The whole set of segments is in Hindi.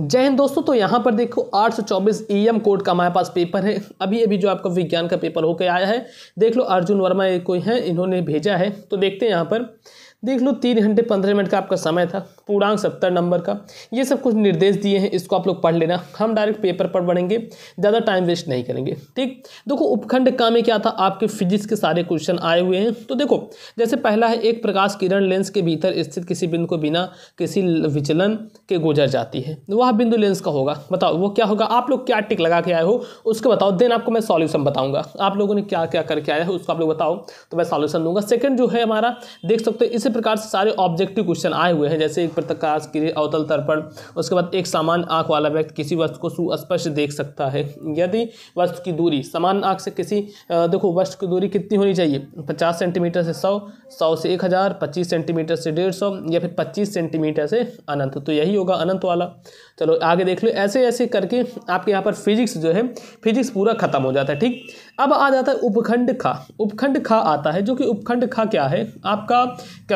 जय हिंद दोस्तों तो यहाँ पर देखो 824 ईएम कोड का हमारे पास पेपर है अभी अभी जो आपका विज्ञान का पेपर होकर आया है देख लो अर्जुन वर्मा ये कोई हैं इन्होंने भेजा है तो देखते हैं यहाँ पर देख लो तीन घंटे पंद्रह मिनट का आपका समय था पूर्णांक सत्तर नंबर का ये सब कुछ निर्देश दिए हैं इसको आप लोग पढ़ लेना हम डायरेक्ट पेपर पर बढ़ेंगे ज़्यादा टाइम वेस्ट नहीं करेंगे ठीक देखो उपखंड का में क्या था आपके फिजिक्स के सारे क्वेश्चन आए हुए हैं तो देखो जैसे पहला है एक प्रकाश किरण लेंस के भीतर स्थित किसी बिंदु को बिना किसी विचलन के गुजर जाती है तो वह बिंदु लेंस का होगा बताओ वो क्या होगा आप लोग क्या टिक लगा के आए हो उसको बताओ देन आपको मैं सॉल्यूशन बताऊँगा आप लोगों ने क्या क्या करके आया है उसको आप लोग बताओ तो मैं सॉल्यूशन दूंगा सेकंड जो है हमारा देख सकते हो इस इसी प्रकार से सारे ऑब्जेक्टिव क्वेश्चन आए हुए हैं जैसे एक प्रकाश के लिए अवतल तर्पण उसके बाद एक समान आँख वाला व्यक्ति किसी वस्तु को सुस्पष्ट देख सकता है यदि वस्तु की दूरी समान आँख से किसी देखो वस्तु की दूरी कितनी होनी चाहिए पचास सेंटीमीटर से सौ सौ से एक हज़ार सेंटीमीटर से डेढ़ या फिर पच्चीस सेंटीमीटर से अनंत तो यही होगा अनंत वाला चलो आगे देख लो ऐसे ऐसे करके आपके यहाँ पर फिजिक्स जो है फिजिक्स पूरा खत्म हो जाता है ठीक अब आ जाता है उपखंड खा उपखंड खा आता है जो कि उपखंड खा क्या है आपका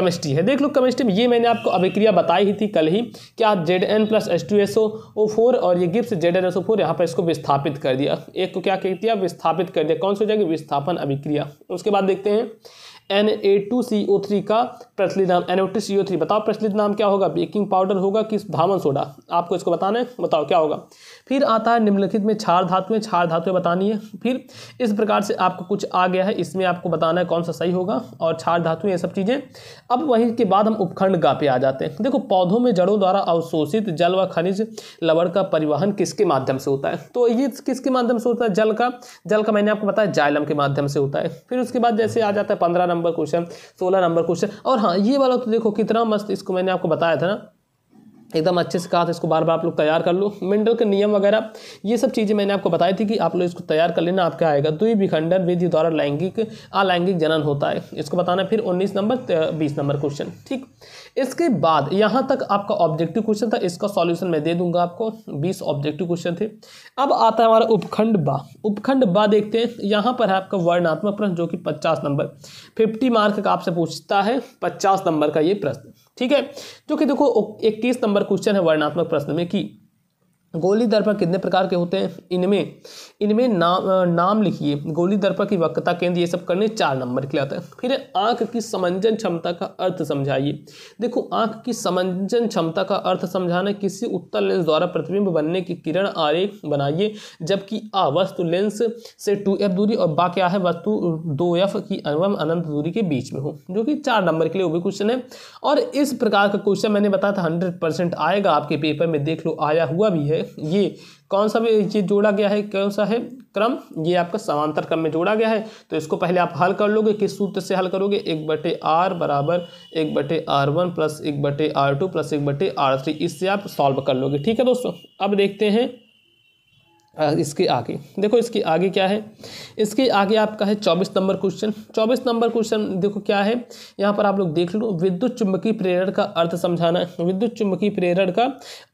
केमिस्ट्री है देख लो केमिस्ट्री में ये मैंने आपको अभिक्रिया बताई ही थी कल ही कि आप Z N plus S two S O four और ये गिप्स Z N S O four यहाँ पर इसको विस्थापित कर दिया एक को क्या कह दिया विस्थापित कर दिया कौन सा हो जाएगी विस्थापन अभिक्रिया उसके बाद देखते हैं N A two C O three का प्रचलित नाम N O two C O three बताओ प्रचलित नाम क्या होगा बेकिंग पाउडर होगा कि धामन सोडा आपको इसको बताना है बताओ क्या होगा फिर आता है निम्नलिखित में क्षार धातुएं क्षार धातुएं बतानी है फिर इस प्रकार से आपको कुछ आ गया है इसमें आपको बताना है कौन सा सही होगा और क्षार धातु ये सब चीज़ें अब वहीं के बाद हम उपखंड गा पे आ जाते हैं देखो पौधों में जड़ों द्वारा अवशोषित जल व खनिज लवण का परिवहन किसके माध्यम से होता है तो ये किसके माध्यम से होता है जल का जल का मैंने आपको बताया जाइलम के माध्यम से होता है फिर उसके बाद जैसे आ जाता है पंद्रह नंबर क्वेश्चन सोलह नंबर क्वेश्चन और हाँ ये वाला तो देखो कितना मस्त इसको मैंने आपको बताया था ना एकदम अच्छे से कहा था इसको बार बार आप लोग तैयार कर लो मिंडल के नियम वगैरह ये सब चीज़ें मैंने आपको बताई थी कि आप लोग इसको तैयार कर लेना आपका आएगा दुई विखंडन विधि द्वारा लैंगिक अलैंगिक जनन होता है इसको बताना फिर उन्नीस नंबर बीस नंबर क्वेश्चन ठीक इसके बाद यहाँ तक आपका ऑब्जेक्टिव क्वेश्चन था इसका सॉल्यूशन मैं दे दूंगा आपको बीस ऑब्जेक्टिव क्वेश्चन थे अब आता है हमारा उपखंड बा उपखंड बा देखते हैं यहाँ पर है आपका वर्णात्मक प्रश्न जो कि पचास नंबर फिफ्टी मार्क का आपसे पूछता है पचास नंबर का ये प्रश्न ठीक है जो तो कि देखो इक्कीस नंबर क्वेश्चन है वर्णात्मक प्रश्न में कि गोली दर्पण कितने प्रकार के होते हैं इनमें इनमें नाम नाम लिखिए गोली दर्पण की वक्ता केंद्र ये सब करने चार नंबर के लिए आता है फिर आंख की समंजन क्षमता का अर्थ समझाइए देखो आंख की समंजन क्षमता का अर्थ समझाना किसी उत्तर लेंस द्वारा प्रतिबिंब बनने की किरण आरेख बनाइए जबकि आ वस्तु लेंस से टू एफ दूरी और बा क्या है वस्तु दो एफ की अनुम अनंत दूरी के बीच में हो जो कि चार नंबर के लिए वो भी क्वेश्चन है और इस प्रकार का क्वेश्चन मैंने बताया था हंड्रेड आएगा आपके पेपर में देख लो आया हुआ भी है है ये कौन सा ये जोड़ा गया है कौन सा है क्रम ये आपका समांतर क्रम में जोड़ा गया है तो इसको पहले आप हल कर लोगे किस सूत्र से हल करोगे एक बटे आर बराबर एक बटे आर वन प्लस एक बटे आर टू प्लस एक बटे आर थ्री इससे आप सॉल्व कर लोगे ठीक है दोस्तों अब देखते हैं इसके आगे देखो इसके आगे क्या है इसके आगे आपका है चौबीस नंबर क्वेश्चन चौबीस नंबर क्वेश्चन देखो क्या है यहाँ पर आप लोग देख लो विद्युत चुंबकीय प्रेरण का अर्थ समझाना है विद्युत चुंबकीय प्रेरण का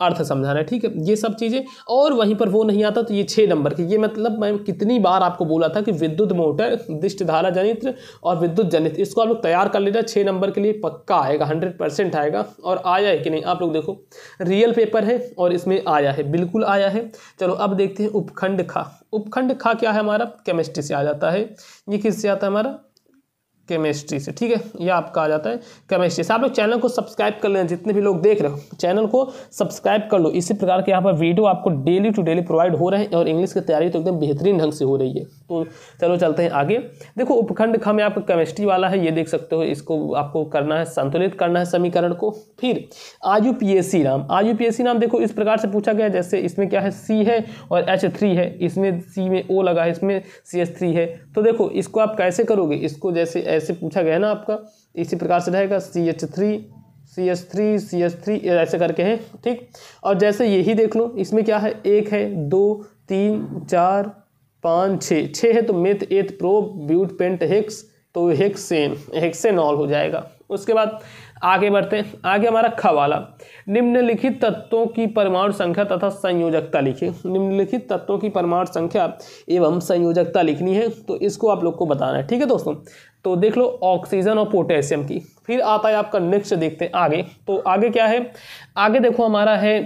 अर्थ समझाना है ठीक है ये सब चीज़ें और वहीं पर वो नहीं आता तो ये छः नंबर की ये मतलब मैं कितनी बार आपको बोला था कि विद्युत मोटर दिष्टधारा जनित्र और विद्युत जनित इसको आप लोग तैयार कर लेना छः नंबर के लिए पक्का आएगा हंड्रेड आएगा और आया है कि नहीं आप लोग देखो रियल पेपर है और इसमें आया है बिल्कुल आया है चलो अब देखते हैं उपखंड खा उपखंड खा क्या है हमारा केमिस्ट्री से आ जाता है ये किससे आता है हमारा केमिस्ट्री से ठीक है यह आपका आ जाता है केमिस्ट्री से आप लोग चैनल को सब्सक्राइब कर लेना जितने भी लोग देख रहे हो चैनल को सब्सक्राइब कर लो इसी प्रकार के यहाँ पर वीडियो आपको डेली टू डेली प्रोवाइड हो रहे हैं और इंग्लिश की तैयारी तो एकदम बेहतरीन ढंग से हो रही है तो चलो चलते हैं आगे देखो उपखंड खा में आपका केमिस्ट्री वाला है ये देख सकते हो इसको आपको करना है संतुलित करना है समीकरण को फिर आयु नाम आयु नाम देखो इस प्रकार से पूछा गया जैसे इसमें क्या है सी है और एच थ्री है इसमें सी में ओ लगा है इसमें सी एच थ्री है तो देखो इसको आप कैसे करोगे इसको जैसे ऐसे पूछा गया ना आपका इसी प्रकार से रहेगा C H three C S three C S three ऐसे करके है ठीक और जैसे यही देख लो इसमें क्या है एक है दो तीन चार पाँच छः छः है तो meth eth pro but pent hex तो हेक्सेन हेक्सेनॉल हो जाएगा उसके बाद आगे बढ़ते हैं आगे हमारा ख वाला निम्नलिखित तत्वों की परमाणु संख्या तथा संयोजकता लिखिए निम्नलिखित तत्वों की परमाणु संख्या एवं संयोजकता लिखनी है तो इसको आप लोग को बताना है ठीक है दोस्तों तो देख लो ऑक्सीजन और पोटेशियम की फिर आता है आपका नेक्स्ट देखते हैं आगे तो आगे क्या है आगे देखो हमारा है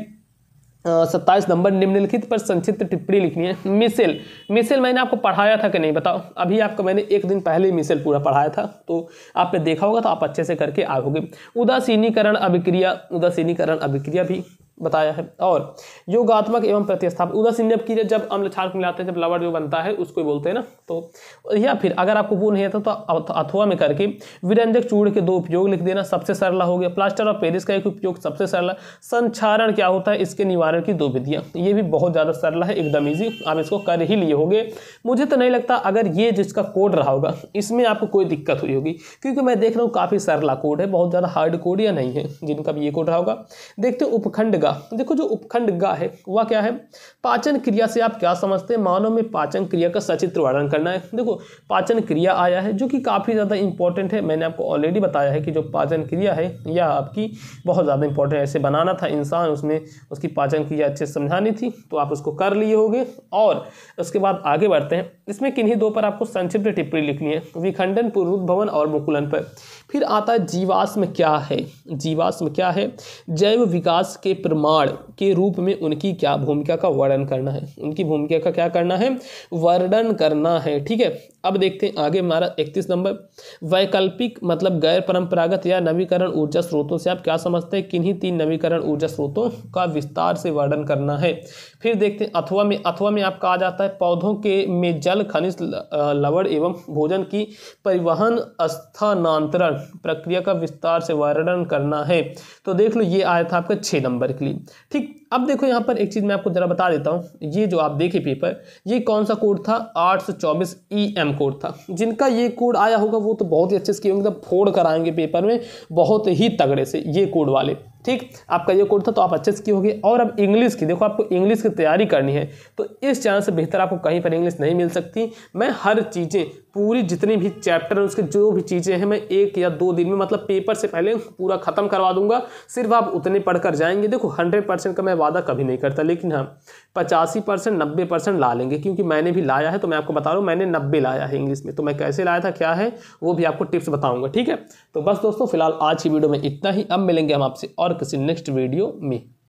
सत्ताईस नंबर निम्नलिखित पर संक्षिप्त टिप्पणी लिखनी है मिसेल मिसेल मैंने आपको पढ़ाया था कि नहीं बताओ अभी आपको मैंने एक दिन पहले मिसेल पूरा पढ़ाया था तो आपने देखा होगा तो आप अच्छे से करके आओगे उदासीनीकरण अभिक्रिया उदासीनीकरण अभिक्रिया भी बताया है और योगात्मक एवं प्रतिस्थापन उदासीन जब की जब अम्ल क्षार को मिलाते हैं जब लवड़ जो बनता है उसको बोलते हैं ना तो या फिर अगर आपको वो नहीं आता तो अथवा में करके विरंजक चूड़ के दो उपयोग लिख देना सबसे सरल हो गया प्लास्टर ऑफ पेरिस का एक उपयोग सबसे सरल संचारण क्या होता है इसके निवारण की दो विधियाँ ये भी बहुत ज़्यादा सरल है एकदम ईजी आप इसको कर ही लिए होंगे मुझे तो नहीं लगता अगर ये जिसका कोड रहा होगा इसमें आपको कोई दिक्कत हुई होगी क्योंकि मैं देख रहा हूँ काफ़ी सरला कोड है बहुत ज़्यादा हार्ड कोड या नहीं है जिनका भी ये कोड रहा होगा देखते उपखंड का गा देखो जो उपखंड गा है वह क्या है पाचन क्रिया से आप क्या समझते हैं मानव में पाचन क्रिया का सचित्र वर्णन करना है देखो पाचन क्रिया आया है जो कि काफ़ी ज़्यादा इंपॉर्टेंट है मैंने आपको ऑलरेडी बताया है कि जो पाचन क्रिया है यह आपकी बहुत ज़्यादा इंपॉर्टेंट है ऐसे बनाना था इंसान उसने उसकी पाचन क्रिया अच्छे से समझानी थी तो आप उसको कर लिए होगे और उसके बाद आगे बढ़ते हैं इसमें किन्हीं दो पर आपको संक्षिप्त टिप्पणी लिखनी है विखंडन पुरुष भवन और मुकुलन पर फिर आता है जीवाश्म क्या है जीवाश्म क्या है जैव विकास के प्रमुख निर्माण के रूप में उनकी क्या भूमिका का वर्णन करना है उनकी भूमिका का क्या करना है वर्णन करना है ठीक है अब देखते हैं आगे हमारा इकतीस नंबर वैकल्पिक मतलब गैर परंपरागत या नवीकरण ऊर्जा स्रोतों से आप क्या समझते हैं किन्हीं तीन नवीकरण ऊर्जा स्रोतों का विस्तार से वर्णन करना है फिर देखते हैं अथवा में अथवा में आपका आ जाता है पौधों के में जल खनिज लवण एवं भोजन की परिवहन स्थानांतरण प्रक्रिया का विस्तार से वर्णन करना है तो देख लो ये आया था आपका छः नंबर के बेसिकली ठीक अब देखो यहाँ पर एक चीज़ मैं आपको ज़रा बता देता हूँ ये जो आप देखे पेपर ये कौन सा कोड था आठ सौ चौबीस ई e एम कोड था जिनका ये कोड आया होगा वो तो बहुत ही अच्छे से किए होंगे मतलब फोड़ कर आएंगे पेपर में बहुत ही तगड़े से ये कोड वाले ठीक आपका ये कोड था तो आप अच्छे से किए होगी और अब इंग्लिश की देखो आपको इंग्लिश की तैयारी करनी है तो इस चैनल से बेहतर आपको कहीं पर इंग्लिश नहीं मिल सकती मैं हर चीज़ें पूरी जितनी भी चैप्टर है उसके जो भी चीज़ें हैं मैं एक या दो दिन में मतलब पेपर से पहले पूरा ख़त्म करवा दूंगा सिर्फ आप उतने पढ़ कर जाएंगे देखो हंड्रेड परसेंट का मैं वादा कभी नहीं करता लेकिन हाँ पचासी परसेंट नब्बे परसेंट ला लेंगे क्योंकि मैंने भी लाया है तो मैं आपको बता रहा हूँ मैंने नब्बे लाया है इंग्लिश में तो मैं कैसे लाया था क्या है वो भी आपको टिप्स बताऊँगा ठीक है तो बस दोस्तों फिलहाल आज की वीडियो में इतना ही अब मिलेंगे हम आपसे और किसी नेक्स्ट वीडियो में